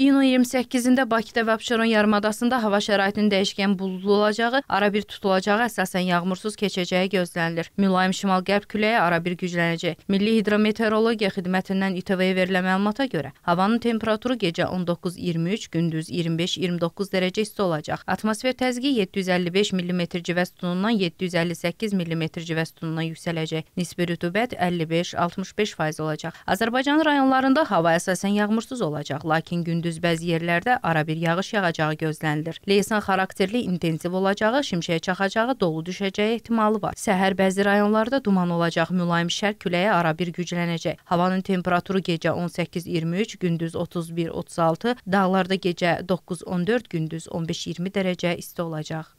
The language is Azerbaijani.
İyunun 28-də Bakıda və Abşeron yarımadasında hava şəraitinin dəyişkən buludlu olacağı, arabir tutulacağı, əsasən yağmursuz keçəcəyi gözlənilir. Mülayim şimal-qərb küləyi arabir güclənəcək. Milli hidrometeorologiya xidmətindən İTV-yə verilən məlumata görə havanın temperaturu gecə 19-23, gündüz 25-29 dərəcə isti olacaq. Atmosfer təzyiqi 755 mm civə sütunundan 758 mm civə sütununa yüksələcək. Nisbi rütubət 55-65% olacaq. Azərbaycan rayonlarında hava əsasən yağmursuz olacaq, lakin gündüz Gündüz bəzi yerlərdə arabir yağış yağacağı gözlənilir. Leysan xarakterli intensiv olacağı, şimşək çaxacağı, dolu düşəcəyi ehtimalı var. Səhər bəzi rayonlarda duman olacaq, mülayim şərq küləyi arabir güclənəcək. Havanın temperaturu gecə 18-23, gündüz 31-36, dağlarda gecə 9-14, gündüz 15-20 dərəcə isti olacaq.